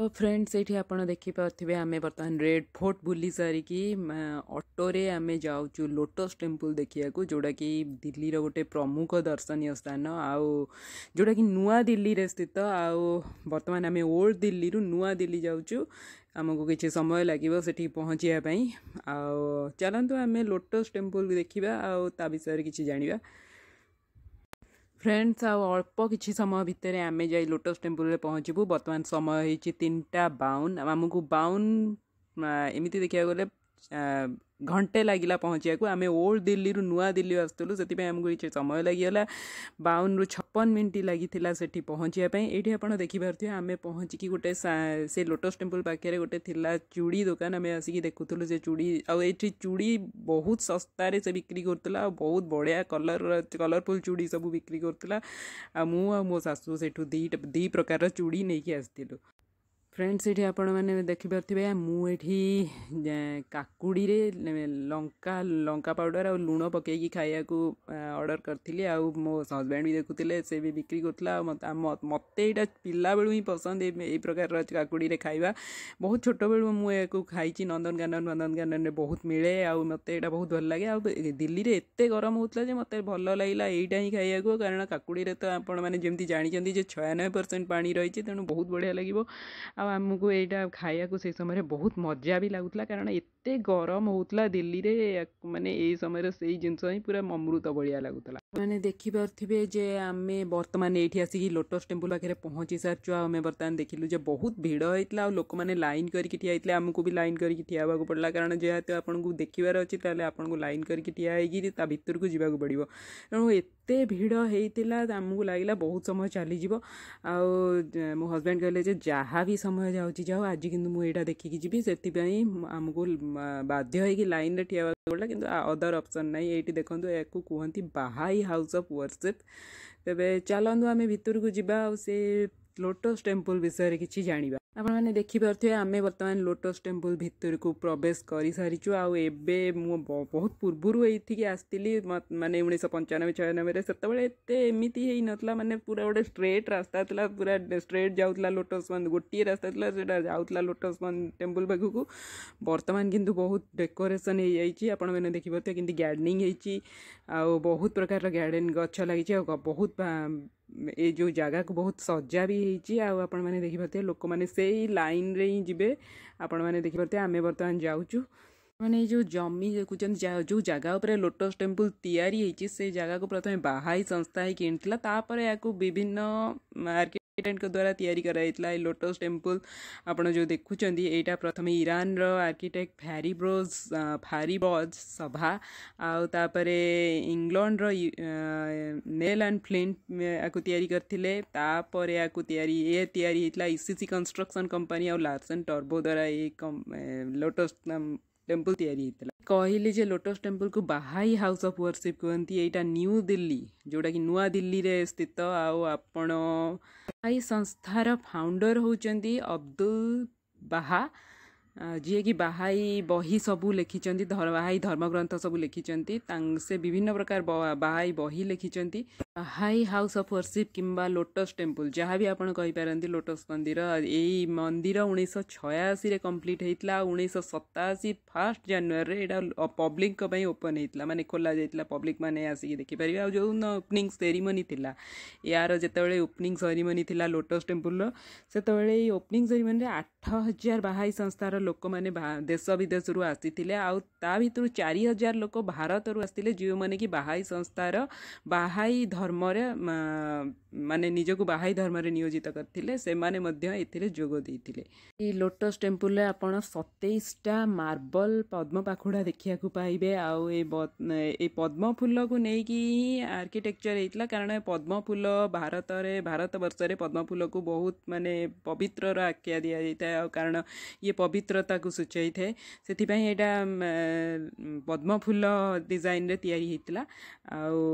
ତ ଫ୍ରେଣ୍ଡସ୍ ଏଇଠି ଆପଣ ଦେଖିପାରୁଥିବେ ଆମେ ବର୍ତ୍ତମାନ ରେଡ଼୍ ଫୋର୍ଟ ବୁଲି ସାରିକି ଅଟୋରେ ଆମେ ଯାଉଛୁ ଲୋଟସ୍ ଟେମ୍ପଲ୍ ଦେଖିବାକୁ ଯେଉଁଟାକି ଦିଲ୍ଲୀର ଗୋଟେ ପ୍ରମୁଖ ଦର୍ଶନୀୟ ସ୍ଥାନ ଆଉ ଯେଉଁଟାକି ନୂଆ ଦିଲ୍ଲୀରେ ସ୍ଥିତ ଆଉ ବର୍ତ୍ତମାନ ଆମେ ଓଲ୍ଡ ଦିଲ୍ଲୀରୁ ନୂଆ ଦିଲ୍ଲୀ ଯାଉଛୁ ଆମକୁ କିଛି ସମୟ ଲାଗିବ ସେଠି ପହଞ୍ଚିବା ପାଇଁ ଆଉ ଚାଲନ୍ତୁ ଆମେ ଲୋଟସ୍ ଟେମ୍ପଲ୍ ଦେଖିବା ଆଉ ତା ବିଷୟରେ କିଛି ଜାଣିବା ଫ୍ରେଣ୍ଡସ୍ ଆଉ ଅଳ୍ପ କିଛି ସମୟ ଭିତରେ ଆମେ ଯାଇ ଲୋଟସ୍ ଟେମ୍ପୁଲରେ ପହଞ୍ଚିବୁ ବର୍ତ୍ତମାନ ସମୟ ହେଇଛି ତିନିଟା ବାଉନ ଆମକୁ ବାଉନ ଏମିତି ଦେଖିବାକୁ ଗଲେ घंटे लगला पहुँचा को आम ओल्ड दिल्ली रू नुआ दिल्ली आसलू से आमको किसी समय लगेगा बावन रु छपन मिनट लगी पहुँचापी आप देखिपे आम पहुँचिक गोटे से लोटस टेम्पल पाखे गोटे थी चूड़ी दुकान आम आसिक देखुल से चूड़ी आठ चूड़ी बहुत शस्तार से बिक्री कर बहुत बढ़िया कलर कलरफुल चूड़ी सब बिक्री कर मुझ मो शाशु से दी प्रकार चूड़ी नहीं कि आसलू फ्रेंड्स ये आपण मैंने देखिपे मुझे काकुड़ी लंका लंका पाउडर आ लुण पकई खाया अर्डर करी आ मो हजबैंड भी देखुले से भी बिक्री कर मत मत पिला बेलू ही पसंद यकार काकुड़ी खाइबा बहुत छोट बेलू मुझे खाई नंदनकानन नंदनकानन में बहुत मिले आ मत यहाँ बहुत भल लगे आ दिल्ली में एत गरम होता है मतलब भल लगे यहीटा ही खाया कारण काकुड़ी तो आपंट जानते छयानबे परसेंट पा रही है तेणु बहुत बढ़िया लगे आ ଆମକୁ ଏଇଟା ଖାଇବାକୁ ସେଇ ସମୟରେ ବହୁତ ମଜା ବି ଲାଗୁଥିଲା କାରଣ ଏତେ ଗରମ ହେଉଥିଲା ଦିଲ୍ଲୀରେ ମାନେ ଏଇ ସମୟରେ ସେଇ ଜିନିଷ ହିଁ ପୁରା ଅମୃତ ଭଳିଆ ଲାଗୁଥିଲା मैंने देखी पारे जे आम बर्तमान ये आसिक लोटस टेम्पल पाखे पहुँची सारा आम बर्तमान देख लु बहुत भिड़ आ लोक मैंने लाइन करके ठिया होते आमको भी लाइन करके ठिया होगा पड़ा कारण जेहत आपको देखार अच्छी तेल आप लाइन करके ठिया होता भितर को जवाक पड़ो ते भिड़ होता आमको लगे बहुत समय चली आउ मो हजबैंड कहे जहाँ भी समय जाऊँ जाओ आज कि देखिक जी से आमको बाध्य लाइन में ठिया पड़ा कि अदर अप्सन ना ये देखते या कहती बाहर ହାଉସ୍ ଅଫ୍ ୱର୍ସିପ୍ ତେବେ ଚାଲନ୍ତୁ ଆମେ ଭିତରକୁ ଯିବା ଆଉ ସେ ଲୋଟସ୍ ଟେମ୍ପଲ୍ ବିଷୟରେ କିଛି ଜାଣିବା ଆପଣମାନେ ଦେଖିପାରୁଥିବେ ଆମେ ବର୍ତ୍ତମାନ ଲୋଟସ୍ ଟେମ୍ପଲ୍ ଭିତରକୁ ପ୍ରବେଶ କରିସାରିଛୁ ଆଉ ଏବେ ମୁଁ ବହୁତ ପୂର୍ବରୁ ଏଇଠିକି ଆସିଥିଲି ମାନେ ଉଣେଇଶହ ପଞ୍ଚାନବେ ଛୟାନବେରେ ସେତେବେଳେ ଏତେ ଏମିତି ହେଇନଥିଲା ମାନେ ପୁରା ଗୋଟେ ଷ୍ଟ୍ରେଟ୍ ରାସ୍ତା ଥିଲା ପୁରା ଷ୍ଟ୍ରେଟ୍ ଯାଉଥିଲା ଲୋଟସ୍ ବନ୍ଦ ଗୋଟିଏ ରାସ୍ତା ଥିଲା ସେଇଟା ଯାଉଥିଲା ଲୋଟସ୍ ବନ୍ଦ ଟେମ୍ପଲ୍ ପାଖକୁ ବର୍ତ୍ତମାନ କିନ୍ତୁ ବହୁତ ଡେକୋରେସନ୍ ହେଇଯାଇଛି ଆପଣମାନେ ଦେଖିପାରୁଥିବେ କେମିତି ଗାର୍ଡ଼େନିଂ ହେଇଛି ଆଉ ବହୁତ ପ୍ରକାରର ଗାର୍ଡ଼େନ୍ ଗଛ ଲାଗିଛି ଆଉ ବହୁତ ये जो जगह को बहुत सजा भी होने देखिपे लोक मैंने से लाइन रे ही जी आपण मैंने देखिपे आम बर्तमान जाऊ मैंने जो जमी देखुं जो जगह पर लोटस टेम्पुल या जगह को प्रथम बाहरी संस्था ही कि विभिन्न मार्केट ଆର୍କିଟେକ୍ଟଙ୍କ ଦ୍ୱାରା ତିଆରି କରାଯାଇଥିଲା ଏ ଲୋଟସ୍ ଟେମ୍ପଲ୍ ଆପଣ ଯେଉଁ ଦେଖୁଛନ୍ତି ଏଇଟା ପ୍ରଥମେ ଇରାନର ଆର୍କିଟେକ୍ଟ ଫ୍ୟାରିବ୍ରୋଜ୍ ଫାରିବଜ୍ ସଭା ଆଉ ତାପରେ ଇଂଲଣ୍ଡର ନେଲ୍ ଆଣ୍ଡ ଫ୍ଲିଣ୍ଟ ଆକୁ ତିଆରି କରିଥିଲେ ତାପରେ ଆକୁ ତିଆରି ଏ ତିଆରି ହେଇଥିଲା ଇସିସି କନଷ୍ଟ୍ରକ୍ସନ୍ କମ୍ପାନୀ ଆଉ ଲାର୍ସନ୍ ଟର୍ବୋ ଦ୍ୱାରା ଏଇ ଲୋଟସ୍ ଟେମ୍ପଲ୍ ତିଆରି ହେଇଥିଲା କହିଲି ଯେ ଲୋଟସ୍ ଟେମ୍ପଲ୍କୁ ବାହାଇ ହାଉସ୍ ଅଫ୍ ୱର୍ସିପ୍ କୁହନ୍ତି ଏଇଟା ନ୍ୟୁ ଦିଲ୍ଲୀ ଯେଉଁଟାକି ନୂଆଦିଲ୍ଲୀରେ ସ୍ଥିତ ଆଉ ଆପଣ ବାହାଇ ସଂସ୍ଥାର ଫାଉଣ୍ଡର ହେଉଛନ୍ତି ଅବଦୁଲ ବାହା ଯିଏକି ବାହାଇ ବହି ସବୁ ଲେଖିଛନ୍ତି ବାହାଇ ଧର୍ମଗ୍ରନ୍ଥ ସବୁ ଲେଖିଛନ୍ତି ତାଙ୍କ ସେ ବିଭିନ୍ନ ପ୍ରକାର ବାହାଇ ବହି ଲେଖିଛନ୍ତି ହାଇ ହାଉସ୍ ଅଫ୍ ୱର୍ସିପ୍ କିମ୍ବା ଲୋଟସ୍ ଟେମ୍ପଲ୍ ଯାହା ବି ଆପଣ କହିପାରନ୍ତି ଲୋଟସ୍ ମନ୍ଦିର ଏଇ ମନ୍ଦିର ଉଣେଇଶହ ଛୟାଅଶୀରେ କମ୍ପ୍ଲିଟ୍ ହେଇଥିଲା ଆଉ ଉଣେଇଶହ ସତାଅଶୀ ଫାର୍ଷ୍ଟ ଜାନୁଆରୀରେ ଏଇଟା ପବ୍ଲିକଙ୍କ ପାଇଁ ଓପନ୍ ହେଇଥିଲା ମାନେ ଖୋଲା ଯାଇଥିଲା ପବ୍ଲିକ୍ ମାନେ ଆସିକି ଦେଖିପାରିବେ ଆଉ ଯେଉଁ ଓପନିଂ ସେରିମନି ଥିଲା ଏହାର ଯେତେବେଳେ ଓପନିଂ ସେରିମନି ଥିଲା ଲୋଟସ୍ ଟେମ୍ପଲ୍ର ସେତେବେଳେ ଏଇ ଓପନିଂ ସେରିମନିରେ ଆଠ ହଜାର ବାହାଇ ସଂସ୍ଥାର ଲୋକମାନେ ଦେଶ ବିଦେଶରୁ ଆସିଥିଲେ ଆଉ ତା ଭିତରୁ ଚାରି ହଜାର ଲୋକ ଭାରତରୁ ଆସିଥିଲେ ଯେଉଁମାନେ କି ବାହାଇ ସଂସ୍ଥାର ବାହାଇ ଧର୍ମ ଧର୍ମରେ ମାନେ ନିଜକୁ ବାହାଇ ଧର୍ମରେ ନିୟୋଜିତ କରିଥିଲେ ସେମାନେ ମଧ୍ୟ ଏଥିରେ ଯୋଗ ଦେଇଥିଲେ ଏଇ ଲୋଟସ୍ ଟେମ୍ପୁଲରେ ଆପଣ ସତେଇଶଟା ମାର୍ବଲ ପଦ୍ମ ପାଖୁଡ଼ା ଦେଖିବାକୁ ପାଇବେ ଆଉ ଏ ଏ ପଦ୍ମ ଫୁଲକୁ ନେଇକି ହିଁ ଆର୍କିଟେକ୍ଚର ହେଇଥିଲା କାରଣ ଏ ପଦ୍ମ ଫୁଲ ଭାରତରେ ଭାରତବର୍ଷରେ ପଦ୍ମ ଫୁଲକୁ ବହୁତ ମାନେ ପବିତ୍ରର ଆଖ୍ୟା ଦିଆଯାଇଥାଏ ଆଉ କାରଣ ଇଏ ପବିତ୍ରତାକୁ ସୂଚାଇଥାଏ ସେଥିପାଇଁ ଏଇଟା ପଦ୍ମ ଫୁଲ ଡିଜାଇନରେ ତିଆରି ହେଇଥିଲା ଆଉ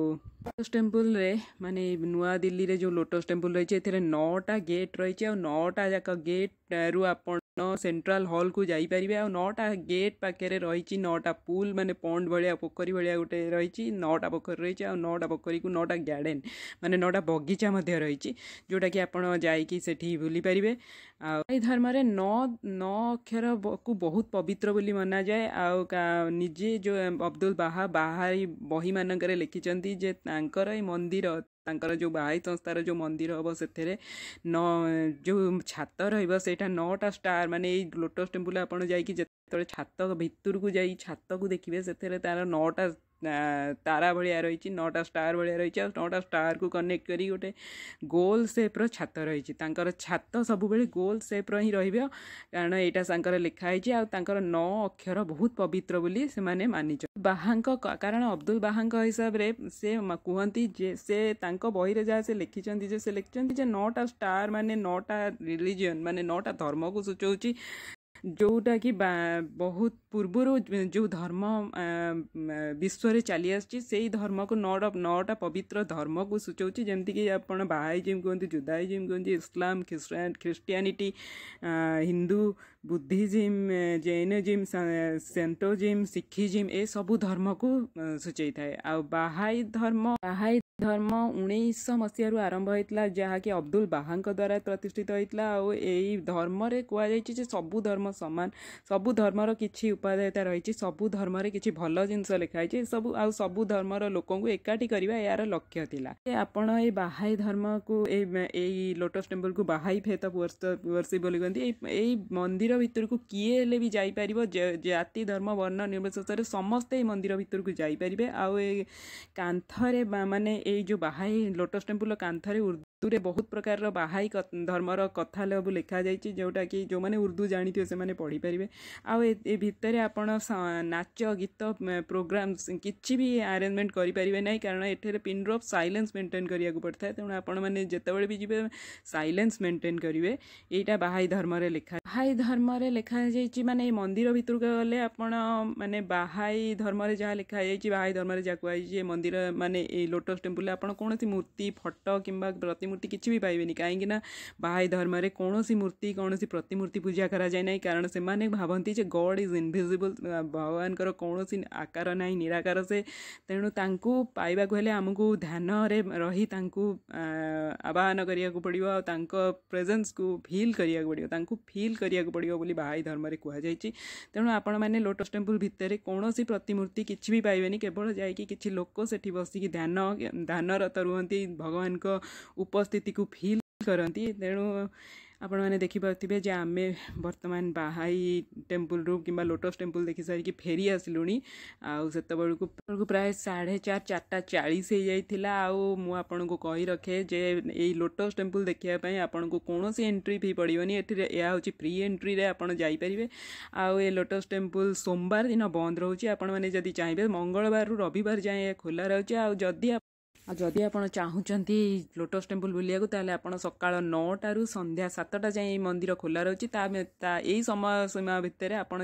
ଟେମ୍ପୁଲ ଟେମ୍ପଲ୍ରେ ମାନେ ନୂଆଦିଲ୍ଲୀରେ ଯେଉଁ ଲୋଟସ୍ ଟେମ୍ପଲ୍ ରହିଛି ଏଥିରେ ନଅଟା ଗେଟ୍ ରହିଛି ଆଉ ନଅଟା ଯାକ ଗେଟ୍ରୁ ଆପଣ ସେଣ୍ଟ୍ରାଲ ହଲ୍କୁ ଯାଇପାରିବେ ଆଉ ନଅଟା ଗେଟ୍ ପାଖରେ ରହିଛି ନଅଟା ପୁଲ୍ ମାନେ ପଣ୍ଡ ଭଳିଆ ପୋଖରୀ ଭଳିଆ ଗୋଟେ ରହିଛି ନଅଟା ପୋଖରୀ ରହିଛି ଆଉ ନଅଟା ପୋଖରୀକୁ ନଅଟା ଗାର୍ଡ଼େନ୍ ମାନେ ନଅଟା ବଗିଚା ମଧ୍ୟ ରହିଛି ଯେଉଁଟାକି ଆପଣ ଯାଇକି ସେଠି ବୁଲିପାରିବେ ଆଉ ଏହି ଧର୍ମରେ ନଅ ନଅ ଅକ୍ଷରକୁ ବହୁତ ପବିତ୍ର ବୋଲି ମନାଯାଏ ଆଉ ନିଜେ ଯେଉଁ ଅବଦୁଲ ବାହା ବାହାରି ବହିମାନଙ୍କରେ ଲେଖିଛନ୍ତି ଯେ ତାଙ୍କର ଏ ମନ୍ଦିର ତାଙ୍କର ଯେଉଁ ବାହାଇ ସଂସ୍ଥାର ଯେଉଁ ମନ୍ଦିର ହେବ ସେଥିରେ ନ ଯେଉଁ ଛାତ ରହିବ ସେଇଟା ନଅଟା ଷ୍ଟାର୍ ମାନେ ଏଇ ଲୋଟସ୍ ଟେମ୍ପୁଲ୍ ଆପଣ ଯାଇକି ଯେତେବେଳେ ଛାତ ଭିତରକୁ ଯାଇ ଛାତକୁ ଦେଖିବେ ସେଥିରେ ତା'ର ନଅଟା तारा भाया रही नौटा स्टार भाया रही नौटा स्टार को कनेक्ट कर गोटे गोल सेप्र छात रही छात सब गोल सेप्र ही रही कारण यहाँ लिखाही आउ नौ अक्षर बहुत पवित्र बोली से माने मानी बाहा कारण अब्दुल बाहा हिसाब से से कहते से बही से लिखिं नौटा स्टार मान नौटा रिलीजन मानने नौटा धर्म को सूचा ଯେଉଁଟାକି ବହୁତ ପୂର୍ବରୁ ଯେଉଁ ଧର୍ମ ବିଶ୍ୱରେ ଚାଲି ଆସୁଛି ସେଇ ଧର୍ମକୁ ନଅଟା ନଅଟା ପବିତ୍ର ଧର୍ମକୁ ସୂଚାଉଛି ଯେମିତିକି ଆପଣ ବାହାଇଜିମ୍ କୁହନ୍ତି ଜୁଦାଇଜିମ୍ କୁହନ୍ତି ଇସଲାମ Christianity Hindu Buddhism Jainism Shintoism Sikhism ଏସବୁ ଧର୍ମକୁ ସୂଚାଇ ଥାଏ ଆଉ ବାହାଇ ଧର୍ମ ବାହାଇ ଧର୍ମ ଉଣେଇଶହ ମସିହାରୁ ଆରମ୍ଭ ହୋଇଥିଲା ଯାହାକି ଅବଦୁଲ ବାହାଙ୍କ ଦ୍ୱାରା ପ୍ରତିଷ୍ଠିତ ହୋଇଥିଲା ଆଉ ଏହି ଧର୍ମରେ କୁହାଯାଇଛି ଯେ ସବୁ ଧର୍ମ ସମାନ ସବୁ ଧର୍ମର କିଛି ଉପାଦେୟତା ରହିଛି ସବୁ ଧର୍ମରେ କିଛି ଭଲ ଜିନିଷ ଲେଖା ହେଇଛି ସବୁ ଆଉ ସବୁ ଧର୍ମର ଲୋକଙ୍କୁ ଏକାଠି କରିବା ଏହାର ଲକ୍ଷ୍ୟ ଥିଲା ଆପଣ ଏଇ ବାହାଇ ଧର୍ମକୁ ଏଇ ଏଇ ଲୋଟସ୍ ଟେମ୍ପଲକୁ ବାହାଇ ଫେତ ପୁଅର୍ସି ବୋଲି କୁହନ୍ତି ଏଇ ମନ୍ଦିର ଭିତରକୁ କିଏ ହେଲେ ବି ଯାଇପାରିବ ଜାତି ଧର୍ମ ବର୍ଣ୍ଣ ନିର୍ବିଶେଷରେ ସମସ୍ତେ ଏଇ ମନ୍ଦିର ଭିତରକୁ ଯାଇପାରିବେ ଆଉ ଏ କାନ୍ଥରେ ମାନେ ଏଇ ଯେଉଁ ବାହା ହେଇ ଲୋଟସ୍ ଟେମ୍ପୁଲ୍ର କାନ୍ଥରେ उर्दू में बहुत प्रकार बाहाई धर्मर कथा सब लिखा जा जोटा कि जो मैंने उर्दू जाणी से पढ़ी पारे आतर आप नाच गीत प्रोग्राम कि भी आरेन्जमेंट करें ना कारण एटर पिंड्र अफ सैलेन्स मेन्टेन कराया पड़ता है तेनालीतने भी जी सैलेन्स मेन्टेन करेंगे यहीटा बाहाई धर्म लिखा बाहाई धर्म लिखा जाइए मानने मंदिर भितर को गले आप मैंने बाहाई धर्म जहाँ लिखा जाइए बाहाई धर्म जहाँ कह मंदिर मानने लोटस टेम्पल आप कौन मूर्ति फटो कि प्रतिमूर्ति मूर्ति किसी भी पाइबे कहीं बाई धर्म में कौन मूर्ति कौन प्रतिमूर्ति पूजा कराए ना कारण से भावती जे गड इज इनभिजिबल भगवान कौन आकार ना निराकार से तेणुता पाइबा आमको ध्यान रही आवाहन कराक पड़ो प्रेजेन्स को फिल करने को फिल करने पड़ो बाहि धर्म में कहुई तेणु आपण मैंने लोटस टेम्पल भितर कौन सी प्रतिमूर्ति किसी भी पाइबे केवल जाकि किसी लोक से बस कि ध्यान ध्यानरत रुहत भगवान उप उपस्थित को फिल करती तेणु आपण मैंने देखिपे आम बर्तमान बाहरी टेम्पल रू कि लोटस टेम्पुल देख सारे फेरी आसलु आत प्राय साढ़े चार चार्टा चालीस हो जाता आपण को कही रखे जे योटस टेम्पल देखापी आपन को कौन सी एंट्री फी पड़ी एटी फ्री एंट्री आपड़ जापरेंगे आउ ये लोटस टेम्पुल सोमवार दिन बंद रोचे आपड़ी चाहिए मंगलवार रविवार जाए खोला रोचे आदि जदि आप चाहते लोटस टेम्पल बुलाक आप सका नौटू सन्ध्या सतटा जाए मंदिर खोला रोचे समय सीमा भितर आप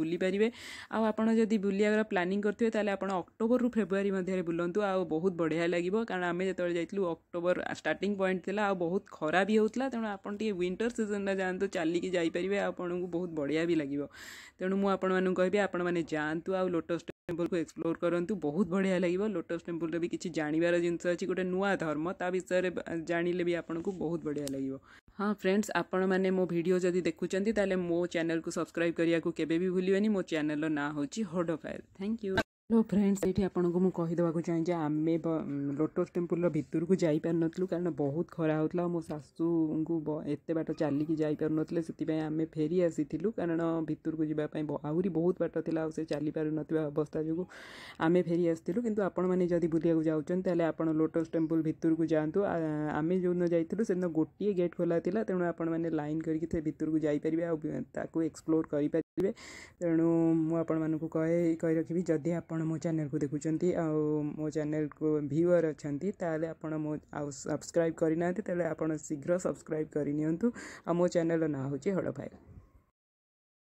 बुलीपारे आदि बुलाया प्लानिंग करेंगे तेल आप अक्टोबर रू फेब्रुआरी मध्य बुलंतु आ बहुत बढ़िया लगे कारण आम जो जाइलु अक्टोबर स्टार्ट पॉइंट थी आ बहुत खराब भी होता तेणु आपंटर सीजन में जातु चलिकी जापर आपको बहुत बढ़िया भी लगे तेणु मुझे आपँ कहि आपने जातु टेम्पल को एक्सप्लोर करूँ बहुत बढ़िया लगे लोटस टेम्पल भी किसी जानवर जिनस अच्छी गोटे नुआ धर्म ता विषय जान लें भी आपन को बहुत बढ़िया लगे हाँ फ्रेंड्स आपण मैंने मो भिड जदि देखुंत मो चेल को सब्सक्राइब करने को भूलेंगे मो चेल ना होडफायर थैंक यू ହ୍ୟାଲୋ ଫ୍ରେଣ୍ଡସ୍ ଏଇଠି ଆପଣଙ୍କୁ ମୁଁ କହିଦେବାକୁ ଚାହେଁ ଯେ ଆମେ ଲୋଟସ୍ ଟେମ୍ପୁଲର ଭିତରକୁ ଯାଇପାରିନଥିଲୁ କାରଣ ବହୁତ ଖରା ହେଉଥିଲା ମୋ ଶାଶୁଙ୍କୁ ଏତେ ବାଟ ଚାଲିକି ଯାଇପାରୁନଥିଲେ ସେଥିପାଇଁ ଆମେ ଫେରି ଆସିଥିଲୁ କାରଣ ଭିତରକୁ ଯିବା ପାଇଁ ଆହୁରି ବହୁତ ବାଟ ଥିଲା ଆଉ ସେ ଚାଲିପାରୁନଥିବା ଅବସ୍ଥା ଯୋଗୁଁ ଆମେ ଫେରି ଆସିଥିଲୁ କିନ୍ତୁ ଆପଣମାନେ ଯଦି ବୁଲିବାକୁ ଯାଉଛନ୍ତି ତାହେଲେ ଆପଣ ଲୋଟସ୍ ଟେମ୍ପୁଲ ଭିତରକୁ ଯାଆନ୍ତୁ ଆମେ ଯେଉଁଦିନ ଯାଇଥିଲୁ ସେଦିନ ଗୋଟିଏ ଗେଟ୍ ଖୋଲା ଥିଲା ତେଣୁ ଆପଣମାନେ ଲାଇନ୍ କରିକି ସେ ଭିତରକୁ ଯାଇପାରିବେ ଆଉ ତାକୁ ଏକ୍ସପ୍ଲୋର୍ କରିପାରିବେ ତେଣୁ ମୁଁ ଆପଣମାନଙ୍କୁ କହେ କହି ରଖିବି ଯଦି ଆପଣ ଆପଣ ମୋ ଚ୍ୟାନେଲ୍କୁ ଦେଖୁଛନ୍ତି ଆଉ ମୋ ଚ୍ୟାନେଲ୍କୁ ଭିୱର୍ ଅଛନ୍ତି ତାହେଲେ ଆପଣ ମୋ ଆଉ ସବସ୍କ୍ରାଇବ୍ କରିନାହାନ୍ତି ତାହେଲେ ଆପଣ ଶୀଘ୍ର ସବସ୍କ୍ରାଇବ୍ କରିନିଅନ୍ତୁ ଆଉ ମୋ ଚ୍ୟାନେଲ୍ର ନାଁ ହେଉଛି ହଡ଼ ଭାଇ